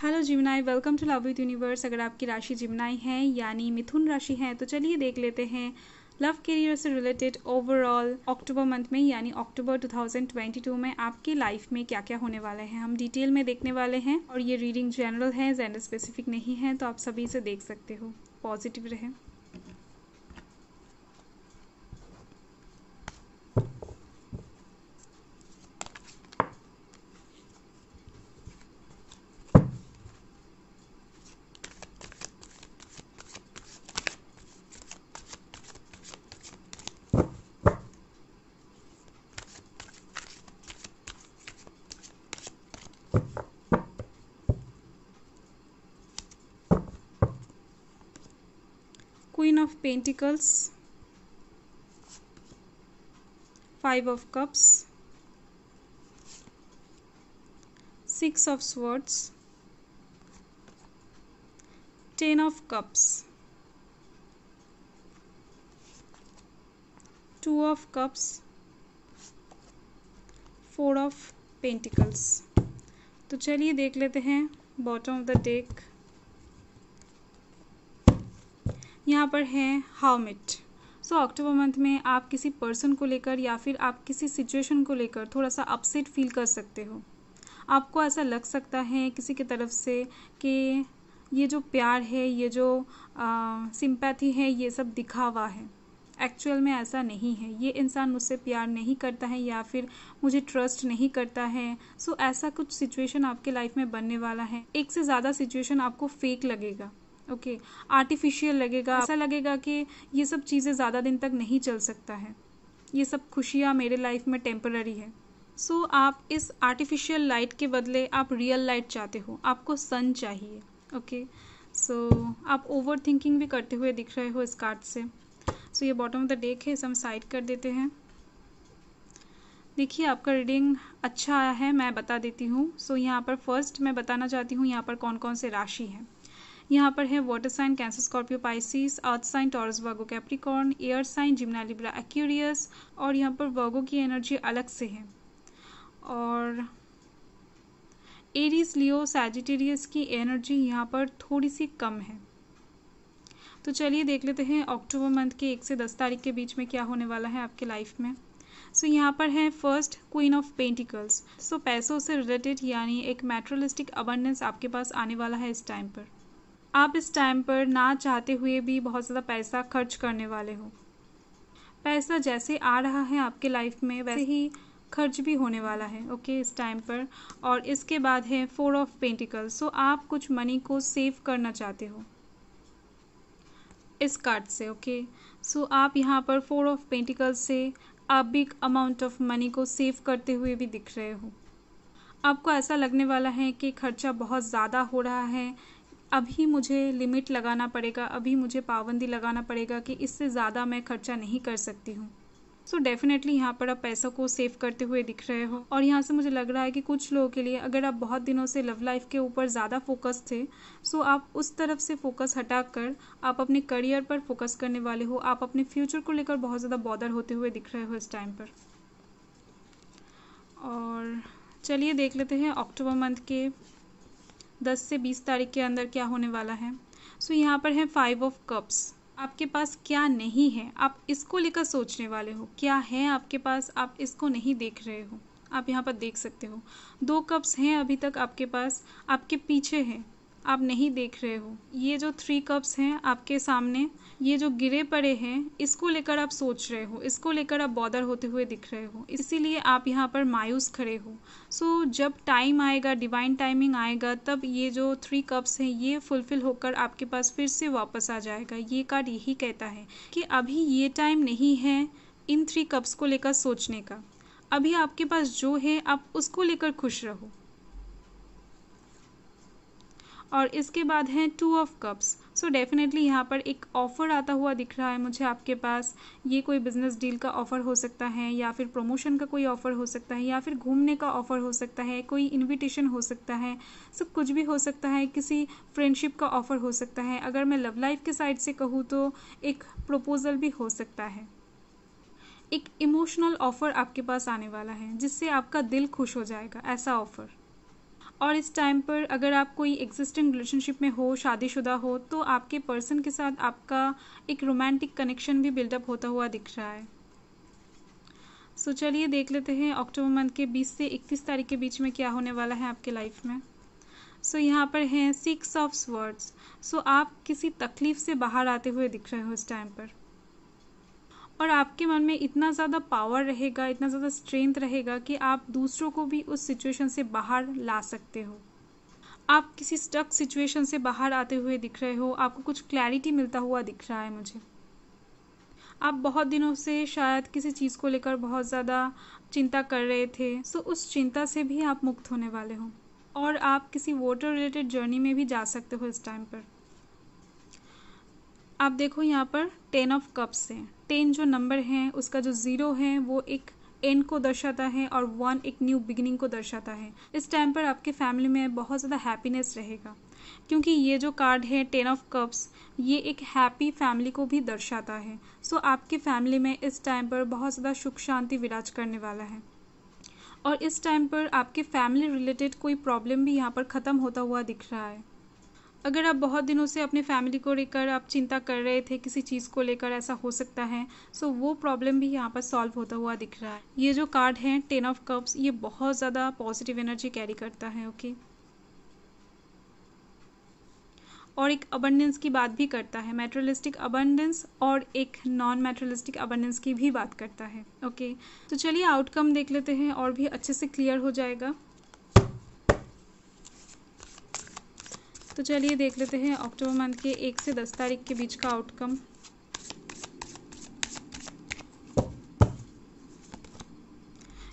Hello Gemini welcome to love with universe अगर आपकी राशि जिमनाई है यानी मिथुन राशि है तो चलिए देख लेते हैं लव करियर से रिलेटेड ओवरऑल अक्टूबर मंथ में यानी अक्टूबर 2022 में आपके लाइफ में क्या क्या होने वाले हैं हम डिटेल में देखने वाले हैं और ये रीडिंग जनरल है जेंडर स्पेसिफिक नहीं है तो आप सभी से देख सकते हो पॉजिटिव रहें of Pentacles, Five of Cups, Six of Swords, Ten of Cups, Two of Cups, Four of Pentacles. तो चलिए देख लेते हैं बॉटम ऑफ द डेक यहाँ पर है हाउ मिट सो अक्टूबर मंथ में आप किसी पर्सन को लेकर या फिर आप किसी सिचुएशन को लेकर थोड़ा सा अपसेट फील कर सकते हो आपको ऐसा लग सकता है किसी की तरफ से कि ये जो प्यार है ये जो सिंपैथी है ये सब दिखावा है एक्चुअल में ऐसा नहीं है ये इंसान मुझसे प्यार नहीं करता है या फिर मुझे ट्रस्ट नहीं करता है सो so, ऐसा कुछ सिचुएशन आपके लाइफ में बनने वाला है एक से ज़्यादा सिचुएशन आपको फेक लगेगा ओके okay. आर्टिफिशियल लगेगा ऐसा लगेगा कि ये सब चीज़ें ज़्यादा दिन तक नहीं चल सकता है ये सब खुशियाँ मेरे लाइफ में टेम्पररी है सो so, आप इस आर्टिफिशियल लाइट के बदले आप रियल लाइट चाहते हो आपको सन चाहिए ओके okay. सो so, आप ओवर थिंकिंग भी करते हुए दिख रहे हो इस कार्ड से सो so, ये बॉटम ऑफ द डेक है इसे हम साइड कर देते हैं देखिए आपका रीडिंग अच्छा आया है मैं बता देती हूँ सो so, यहाँ पर फर्स्ट मैं बताना चाहती हूँ यहाँ पर कौन कौन से राशि हैं यहाँ पर है water sign Cancer Scorpio Pisces earth sign Taurus Virgo Capricorn air sign Gemini Aquarius और यहाँ पर वर्गो की एनर्जी अलग से है और एरीज लियो सैजिटेरियस की एनर्जी यहाँ पर थोड़ी सी कम है तो चलिए देख लेते हैं अक्टूबर मंथ के एक से दस तारीख के बीच में क्या होने वाला है आपके लाइफ में सो so, यहाँ पर है first queen of pentacles so पैसों से रिलेटेड यानी एक मेट्रोलिस्टिक अबंडेंस आपके पास आने वाला है इस टाइम पर आप इस टाइम पर ना चाहते हुए भी बहुत ज़्यादा पैसा खर्च करने वाले हो पैसा जैसे आ रहा है आपके लाइफ में वैसे ही खर्च भी होने वाला है ओके इस टाइम पर और इसके बाद है फोर ऑफ पेंटिकल सो आप कुछ मनी को सेव करना चाहते हो इस कार्ड से ओके सो आप यहाँ पर फोर ऑफ पेंटिकल से आप बिग अमाउंट ऑफ मनी को सेव करते हुए भी दिख रहे हो आपको ऐसा लगने वाला है कि खर्चा बहुत ज़्यादा हो रहा है अभी मुझे लिमिट लगाना पड़ेगा अभी मुझे पाबंदी लगाना पड़ेगा कि इससे ज़्यादा मैं खर्चा नहीं कर सकती हूँ सो डेफिनेटली यहाँ पर आप पैसों को सेव करते हुए दिख रहे हो और यहाँ से मुझे लग रहा है कि कुछ लोगों के लिए अगर आप बहुत दिनों से लव लाइफ के ऊपर ज़्यादा फोकस थे सो आप उस तरफ से फोकस हटा कर आप अपने करियर पर फोकस करने वाले हो आप अपने फ्यूचर को लेकर बहुत ज़्यादा बॉदर होते हुए दिख रहे हो इस टाइम पर और चलिए देख लेते हैं अक्टूबर मंथ के दस से बीस तारीख के अंदर क्या होने वाला है सो so, यहाँ पर है फाइव ऑफ कप्स आपके पास क्या नहीं है आप इसको लेकर सोचने वाले हो क्या है आपके पास आप इसको नहीं देख रहे हो आप यहाँ पर देख सकते हो दो कप्स हैं अभी तक आपके पास आपके पीछे हैं आप नहीं देख रहे हो ये जो थ्री कप्स हैं आपके सामने ये जो गिरे पड़े हैं इसको लेकर आप सोच रहे हो इसको लेकर आप बॉदर होते हुए दिख रहे हो इसीलिए आप यहाँ पर मायूस खड़े हो सो so, जब टाइम आएगा डिवाइन टाइमिंग आएगा तब ये जो थ्री कप्स हैं ये फुलफिल होकर आपके पास फिर से वापस आ जाएगा ये कार्ड यही कहता है कि अभी ये टाइम नहीं है इन थ्री कप्स को लेकर सोचने का अभी आपके पास जो है आप उसको लेकर खुश रहो और इसके बाद है two of cups so definitely यहाँ पर एक ऑफ़र आता हुआ दिख रहा है मुझे आपके पास ये कोई बिज़नेस डील का ऑफ़र हो सकता है या फिर प्रमोशन का कोई ऑफ़र हो सकता है या फिर घूमने का ऑफ़र हो सकता है कोई इनविटेशन हो सकता है सो so, कुछ भी हो सकता है किसी फ्रेंडशिप का ऑफ़र हो सकता है अगर मैं लव लाइफ के साइड से कहूँ तो एक प्रपोज़ल भी हो सकता है एक इमोशनल ऑफ़र आपके पास आने वाला है जिससे आपका दिल खुश हो जाएगा ऐसा ऑफ़र और इस टाइम पर अगर आप कोई एग्जिस्टिंग रिलेशनशिप में हो शादीशुदा हो तो आपके पर्सन के साथ आपका एक रोमांटिक कनेक्शन भी बिल्डअप होता हुआ दिख रहा है सो so, चलिए देख लेते हैं अक्टूबर मंथ के 20 से 31 तारीख के बीच में क्या होने वाला है आपके लाइफ में सो so, यहाँ पर है सिक्स ऑफ वर्ड्स सो आप किसी तकलीफ़ से बाहर आते हुए दिख रहे हो इस टाइम पर और आपके मन में इतना ज़्यादा पावर रहेगा इतना ज़्यादा स्ट्रेंथ रहेगा कि आप दूसरों को भी उस सिचुएशन से बाहर ला सकते हो आप किसी स्टक सिचुएशन से बाहर आते हुए दिख रहे हो आपको कुछ क्लैरिटी मिलता हुआ दिख रहा है मुझे आप बहुत दिनों से शायद किसी चीज़ को लेकर बहुत ज़्यादा चिंता कर रहे थे सो उस चिंता से भी आप मुक्त होने वाले हो और आप किसी वाटर रिलेटेड जर्नी में भी जा सकते हो इस टाइम पर आप देखो यहाँ पर टेन ऑफ कप्स हैं टेन जो नंबर है उसका जो ज़ीरो है वो एक एंड को दर्शाता है और वन एक न्यू बिगिनिंग को दर्शाता है इस टाइम पर आपके फैमिली में बहुत ज़्यादा हैप्पीनेस रहेगा क्योंकि ये जो कार्ड है टेन ऑफ कप्स ये एक हैप्पी फैमिली को भी दर्शाता है सो आपकी फैमिली में इस टाइम पर बहुत ज़्यादा सुख शांति विराज करने वाला है और इस टाइम पर आपके फैमिली रिलेटेड कोई प्रॉब्लम भी यहाँ पर ख़त्म होता हुआ दिख रहा है अगर आप बहुत दिनों से अपने फैमिली को लेकर आप चिंता कर रहे थे किसी चीज़ को लेकर ऐसा हो सकता है सो वो प्रॉब्लम भी यहाँ पर सॉल्व होता हुआ दिख रहा है ये जो कार्ड है टेन ऑफ कप्स ये बहुत ज़्यादा पॉजिटिव एनर्जी कैरी करता है ओके और एक अबंडेंस की बात भी करता है मेट्रोलिस्टिक अबंडेंस और एक नॉन मेट्रोलिस्टिक अबंडेंस की भी बात करता है ओके तो चलिए आउटकम देख लेते हैं और भी अच्छे से क्लियर हो जाएगा तो चलिए देख लेते हैं अक्टूबर मंथ के एक से दस तारीख के बीच का आउटकम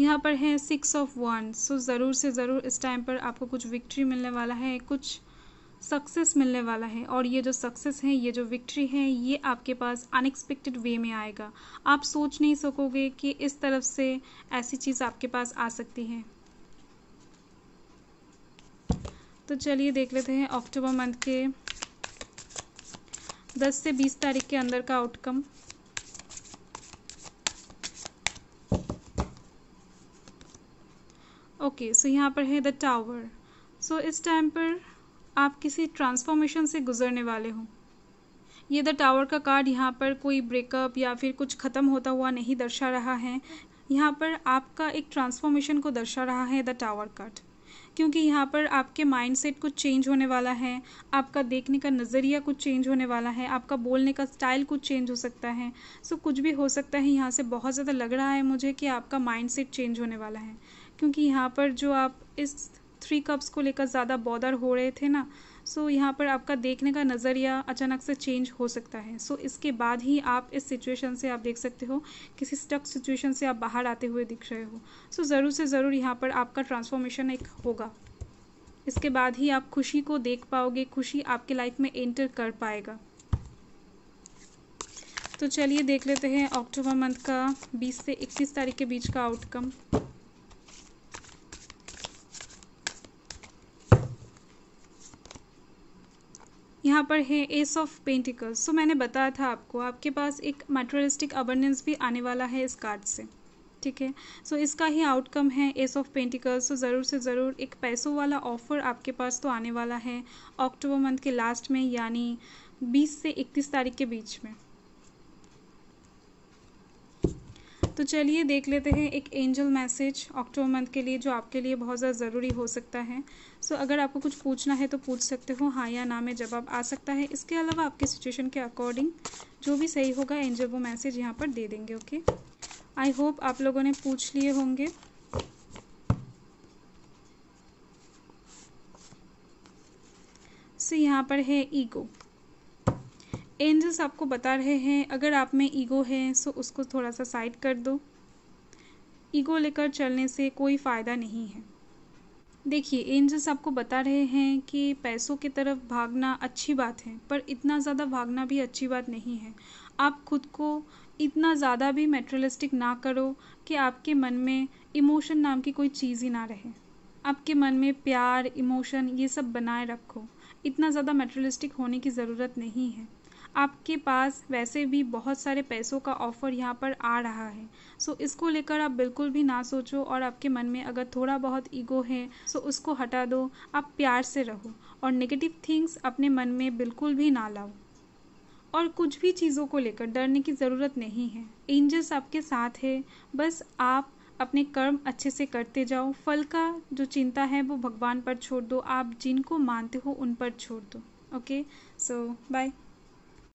यहाँ पर है सिक्स ऑफ वन सो ज़रूर से ज़रूर इस टाइम पर आपको कुछ विक्ट्री मिलने वाला है कुछ सक्सेस मिलने वाला है और ये जो सक्सेस है ये जो विक्ट्री है ये आपके पास अनएक्सपेक्टेड वे में आएगा आप सोच नहीं सकोगे कि इस तरफ से ऐसी चीज़ आपके पास आ सकती है तो चलिए देख लेते हैं अक्टूबर मंथ के 10 से 20 तारीख के अंदर का आउटकम ओके सो यहाँ पर है द टावर सो इस टाइम पर आप किसी ट्रांसफॉर्मेशन से गुजरने वाले हों ये द टावर का कार्ड यहाँ पर कोई ब्रेकअप या फिर कुछ ख़त्म होता हुआ नहीं दर्शा रहा है यहाँ पर आपका एक ट्रांसफॉर्मेशन को दर्शा रहा है द टावर कार्ड क्योंकि यहाँ पर आपके माइंड सेट कुछ चेंज होने वाला है आपका देखने का नज़रिया कुछ चेंज होने वाला है आपका बोलने का स्टाइल कुछ चेंज हो सकता है सो कुछ भी हो सकता है यहाँ से बहुत ज़्यादा लग रहा है मुझे कि आपका माइंड सेट चेंज होने वाला है क्योंकि यहाँ पर जो आप इस थ्री कप्स को लेकर ज़्यादा बॉदर हो रहे थे ना सो so, यहाँ पर आपका देखने का नज़रिया अचानक से चेंज हो सकता है सो so, इसके बाद ही आप इस सिचुएशन से आप देख सकते हो किसी स्टक सिचुएशन से आप बाहर आते हुए दिख रहे हो सो so, ज़रूर से ज़रूर यहाँ पर आपका ट्रांसफॉर्मेशन एक होगा इसके बाद ही आप खुशी को देख पाओगे खुशी आपके लाइफ में एंटर कर पाएगा तो चलिए देख लेते हैं अक्टूबर मंथ का 20 से 21 तारीख के बीच का आउटकम यहाँ पर है एस ऑफ पेंटिकल्स सो मैंने बताया था आपको आपके पास एक मटेरियलिस्टिक अबर्नेंस भी आने वाला है इस कार्ड से ठीक है सो इसका ही आउटकम है एस ऑफ पेंटिकल्स सो ज़रूर से ज़रूर एक पैसों वाला ऑफर आपके पास तो आने वाला है अक्टूबर मंथ के लास्ट में यानी 20 से 31 तारीख के बीच में तो चलिए देख लेते हैं एक एंजल मैसेज अक्टूबर मंथ के लिए जो आपके लिए बहुत ज़्यादा ज़रूरी हो सकता है सो so, अगर आपको कुछ पूछना है तो पूछ सकते हो हाँ या ना में जवाब आ सकता है इसके अलावा आपके सिचुएशन के अकॉर्डिंग जो भी सही होगा एंजल वो मैसेज यहाँ पर दे देंगे ओके आई होप आप लोगों ने पूछ लिए होंगे से यहाँ पर है ईगो एंजल्स आपको बता रहे हैं अगर आप में ईगो है सो उसको थोड़ा सा साइड कर दो ईगो लेकर चलने से कोई फ़ायदा नहीं है देखिए एंजल्स आपको बता रहे हैं कि पैसों की तरफ भागना अच्छी बात है पर इतना ज़्यादा भागना भी अच्छी बात नहीं है आप खुद को इतना ज़्यादा भी मेट्रलिस्टिक ना करो कि आपके मन में इमोशन नाम की कोई चीज़ ही ना रहे आपके मन में प्यार इमोशन ये सब बनाए रखो इतना ज़्यादा मेट्रलिस्टिक होने की ज़रूरत नहीं है आपके पास वैसे भी बहुत सारे पैसों का ऑफ़र यहाँ पर आ रहा है सो इसको लेकर आप बिल्कुल भी ना सोचो और आपके मन में अगर थोड़ा बहुत ईगो है सो उसको हटा दो आप प्यार से रहो और नेगेटिव थिंग्स अपने मन में बिल्कुल भी ना लाओ और कुछ भी चीज़ों को लेकर डरने की ज़रूरत नहीं है एंजल्स आपके साथ है बस आप अपने कर्म अच्छे से करते जाओ फल का जो चिंता है वो भगवान पर छोड़ दो आप जिनको मानते हो उन पर छोड़ दो ओके सो बाय